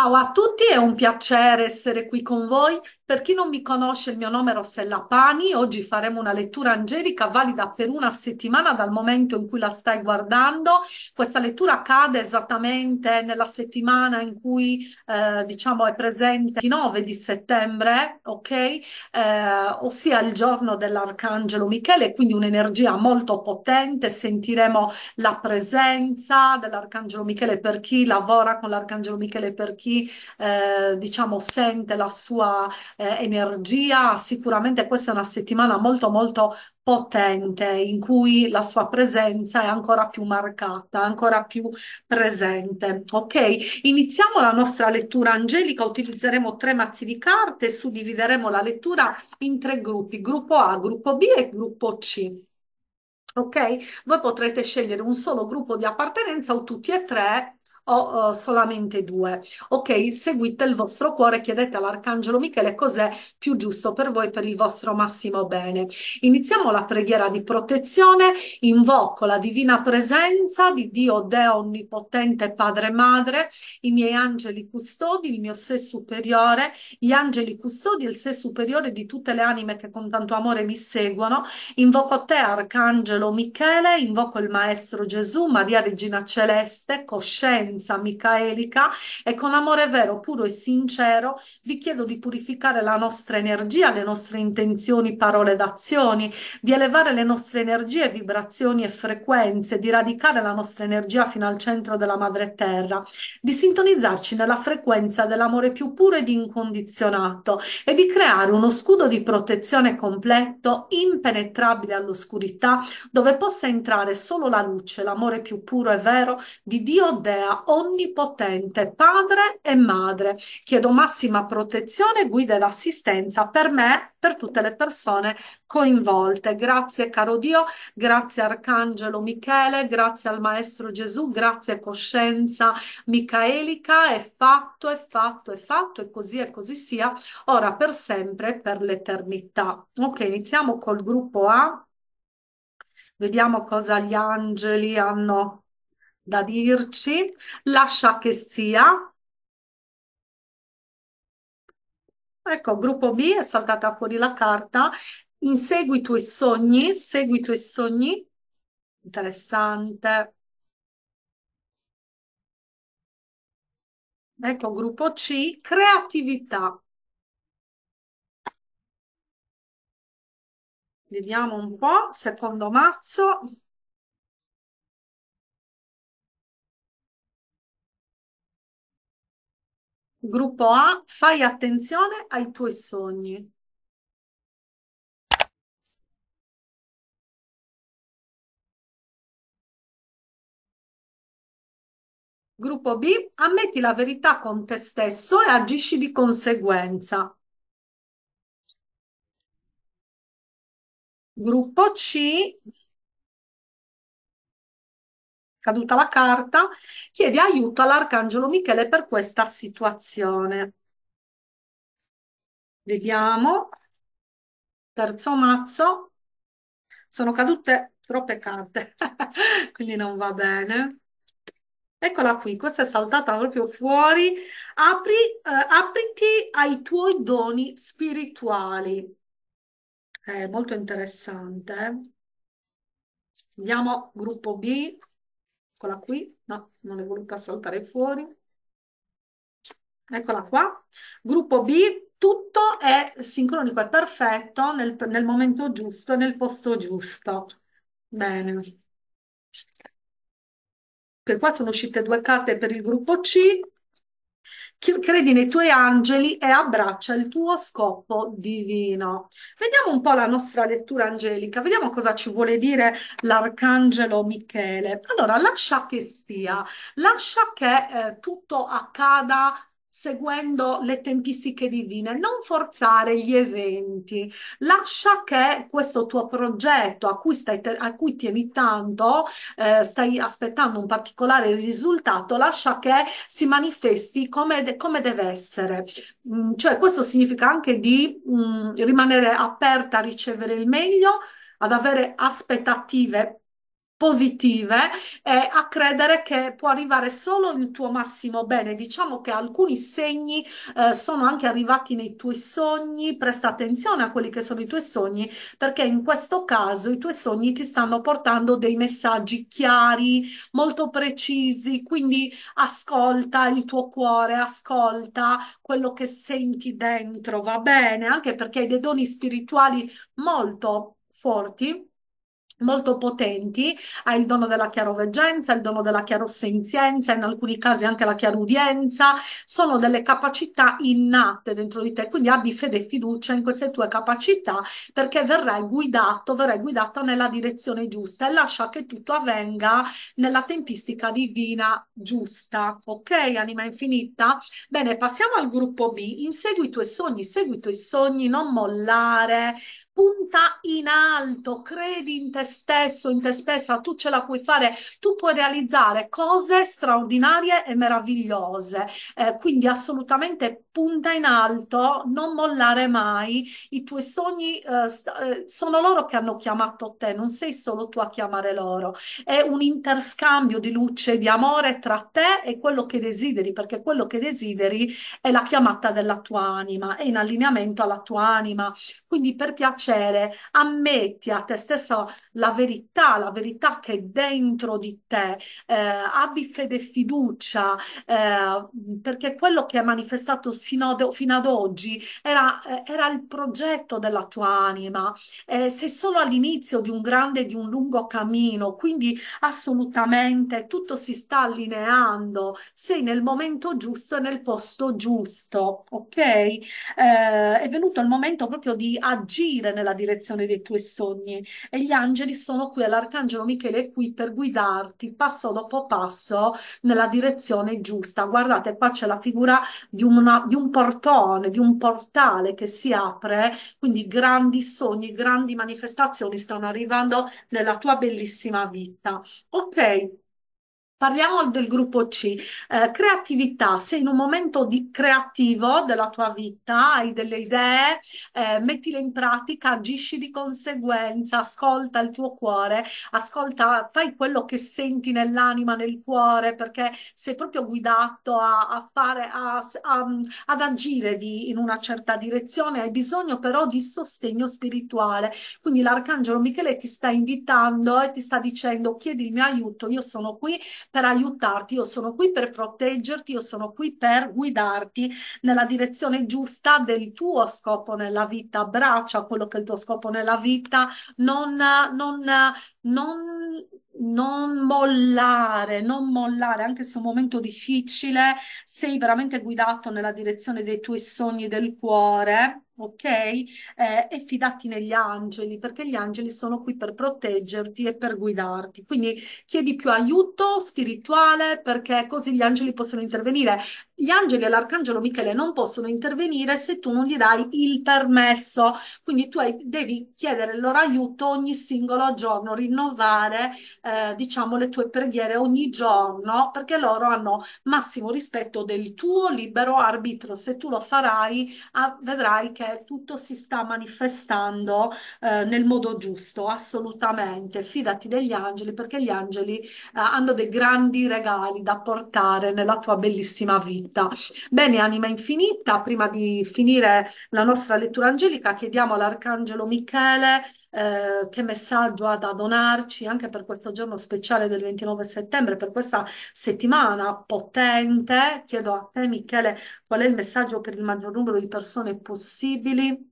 Ciao a tutti, è un piacere essere qui con voi per chi non mi conosce, il mio nome è Rossella Pani. Oggi faremo una lettura angelica valida per una settimana dal momento in cui la stai guardando. Questa lettura cade esattamente nella settimana in cui eh, diciamo è presente il 9 di settembre, ok? Eh, ossia il giorno dell'arcangelo Michele, quindi un'energia molto potente. Sentiremo la presenza dell'arcangelo Michele per chi lavora con l'arcangelo Michele, per chi eh, diciamo sente la sua eh, energia. Sicuramente questa è una settimana molto molto potente in cui la sua presenza è ancora più marcata, ancora più presente. Ok, iniziamo la nostra lettura angelica, utilizzeremo tre mazzi di carte, suddivideremo la lettura in tre gruppi, gruppo A, gruppo B e gruppo C. Ok, voi potrete scegliere un solo gruppo di appartenenza o tutti e tre o solamente due. Ok, seguite il vostro cuore, chiedete all'Arcangelo Michele cos'è più giusto per voi, per il vostro massimo bene. Iniziamo la preghiera di protezione, invoco la divina presenza di Dio Deo Onnipotente Padre e Madre, i miei angeli custodi, il mio sé superiore, gli angeli custodi e il sé superiore di tutte le anime che con tanto amore mi seguono. Invoco te, Arcangelo Michele, invoco il Maestro Gesù, Maria Regina Celeste, coscienza potenza micaelica e con amore vero, puro e sincero vi chiedo di purificare la nostra energia, le nostre intenzioni, parole ed azioni, di elevare le nostre energie, vibrazioni e frequenze, di radicare la nostra energia fino al centro della madre terra, di sintonizzarci nella frequenza dell'amore più puro ed incondizionato e di creare uno scudo di protezione completo, impenetrabile all'oscurità, dove possa entrare solo la luce, l'amore più puro e vero di Dio, Dea Onnipotente, Padre e Madre. Chiedo massima protezione, guida ed assistenza per me, per tutte le persone coinvolte. Grazie caro Dio, grazie Arcangelo Michele, grazie al Maestro Gesù, grazie coscienza micaelica. È fatto, è fatto, è fatto e così e così sia, ora per sempre e per l'eternità. Ok, iniziamo col gruppo A. Vediamo cosa gli angeli hanno da dirci, lascia che sia. Ecco, gruppo B è saltata fuori la carta. Insegui i tuoi sogni, segui i tuoi sogni. Interessante. Ecco, gruppo C, creatività. Vediamo un po', secondo mazzo. Gruppo A, fai attenzione ai tuoi sogni. Gruppo B, ammetti la verità con te stesso e agisci di conseguenza. Gruppo C, caduta la carta, chiede aiuto all'Arcangelo Michele per questa situazione. Vediamo, terzo mazzo, sono cadute troppe carte, quindi non va bene. Eccola qui, questa è saltata proprio fuori. Apri, eh, apriti ai tuoi doni spirituali. È molto interessante. Eh. Andiamo, gruppo B eccola qui, no, non è voluta saltare fuori. Eccola qua. Gruppo B, tutto è sincronico, è perfetto nel, nel momento giusto e nel posto giusto. Bene. Che qua sono uscite due carte per il gruppo C, credi nei tuoi angeli e abbraccia il tuo scopo divino. Vediamo un po' la nostra lettura angelica, vediamo cosa ci vuole dire l'arcangelo Michele. Allora, lascia che sia, lascia che eh, tutto accada seguendo le tempistiche divine, non forzare gli eventi, lascia che questo tuo progetto a cui, stai, a cui tieni tanto, eh, stai aspettando un particolare risultato, lascia che si manifesti come, come deve essere. Mm, cioè questo significa anche di mm, rimanere aperta a ricevere il meglio, ad avere aspettative positive eh, a credere che può arrivare solo il tuo massimo bene. Diciamo che alcuni segni eh, sono anche arrivati nei tuoi sogni, presta attenzione a quelli che sono i tuoi sogni perché in questo caso i tuoi sogni ti stanno portando dei messaggi chiari, molto precisi, quindi ascolta il tuo cuore, ascolta quello che senti dentro, va bene, anche perché hai dei doni spirituali molto forti molto potenti, ha il dono della chiaroveggenza, il dono della chiarosenzienza, in alcuni casi anche la chiarudienza, sono delle capacità innate dentro di te, quindi abbi fede e fiducia in queste tue capacità perché verrai guidato, verrai guidata nella direzione giusta e lascia che tutto avvenga nella tempistica divina giusta, ok anima infinita? Bene, passiamo al gruppo B, insegui i tuoi sogni, segui i tuoi sogni, non mollare, punta in alto, credi in te stesso, in te stessa, tu ce la puoi fare, tu puoi realizzare cose straordinarie e meravigliose. Eh, quindi assolutamente punta in alto, non mollare mai, i tuoi sogni eh, eh sono loro che hanno chiamato te, non sei solo tu a chiamare loro. È un interscambio di luce e di amore tra te e quello che desideri, perché quello che desideri è la chiamata della tua anima, è in allineamento alla tua anima. Quindi per piacere piacere, ammetti a te stessa la verità, la verità che è dentro di te, eh, abbi fede e fiducia, eh, perché quello che è manifestato fino ad, fino ad oggi era, eh, era, il progetto della tua anima, eh, sei solo all'inizio di un grande, di un lungo cammino, quindi assolutamente tutto si sta allineando, sei nel momento giusto e nel posto giusto, ok? Eh, è venuto il momento proprio di agire nella direzione dei tuoi sogni e gli angeli sono qui, l'arcangelo Michele è qui per guidarti passo dopo passo nella direzione giusta. Guardate, qua c'è la figura di, una, di un portone, di un portale che si apre, quindi grandi sogni, grandi manifestazioni stanno arrivando nella tua bellissima vita. Ok. Parliamo del gruppo C, eh, creatività, sei in un momento di creativo della tua vita, hai delle idee, eh, mettile in pratica, agisci di conseguenza, ascolta il tuo cuore, ascolta, fai quello che senti nell'anima, nel cuore, perché sei proprio guidato a, a fare, a, a, mm, ad agire di, in una certa direzione, hai bisogno però di sostegno spirituale. Quindi l'Arcangelo Michele ti sta invitando e ti sta dicendo chiedi il mio aiuto, io sono qui per aiutarti, io sono qui per proteggerti, io sono qui per guidarti nella direzione giusta del tuo scopo nella vita, abbraccia quello che è il tuo scopo nella vita, non, non non, non mollare, non mollare, anche se è un momento difficile, sei veramente guidato nella direzione dei tuoi sogni del cuore, ok? Eh, e fidati negli angeli, perché gli angeli sono qui per proteggerti e per guidarti. Quindi chiedi più aiuto spirituale perché così gli angeli possono intervenire gli angeli e l'arcangelo Michele non possono intervenire se tu non gli dai il permesso. Quindi tu hai, devi chiedere il loro aiuto ogni singolo giorno, rinnovare eh, diciamo le tue preghiere ogni giorno, perché loro hanno massimo rispetto del tuo libero arbitro. Se tu lo farai, ah, vedrai che tutto si sta manifestando eh, nel modo giusto, assolutamente. Fidati degli angeli perché gli angeli eh, hanno dei grandi regali da portare nella tua bellissima vita infinita. Bene, anima infinita, prima di finire la nostra lettura angelica, chiediamo all'Arcangelo Michele eh, che messaggio ha da donarci anche per questo giorno speciale del 29 settembre, per questa settimana potente. Chiedo a te, Michele, qual è il messaggio per il maggior numero di persone possibili?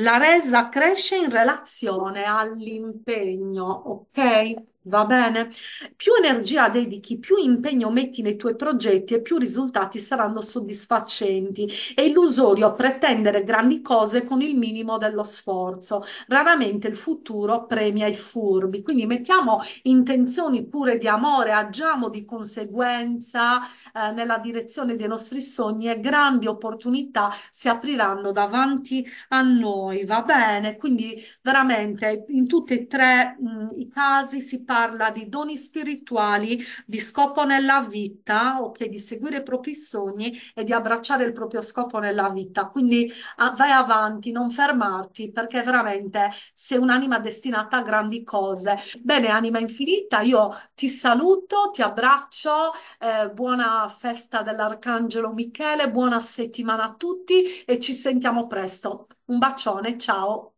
La resa cresce in relazione all'impegno, ok? Va bene? Più energia dedichi, più impegno metti nei tuoi progetti e più risultati saranno soddisfacenti. È illusorio pretendere grandi cose con il minimo dello sforzo. Raramente il futuro premia i furbi. Quindi mettiamo intenzioni pure di amore, agiamo di conseguenza, eh, nella direzione dei nostri sogni e grandi opportunità si apriranno davanti a noi. Va bene? Quindi veramente in tutti e tre mh, mm, i casi si parla parla di doni spirituali, di scopo nella vita, ok, di seguire i propri sogni e di abbracciare il proprio scopo nella vita. Quindi a, vai avanti, non fermarti, perché veramente sei un'anima destinata a grandi cose. Bene, anima infinita, io ti saluto, ti abbraccio, eh, buona festa dell'Arcangelo Michele, buona settimana a tutti e ci sentiamo presto. Un bacione, ciao!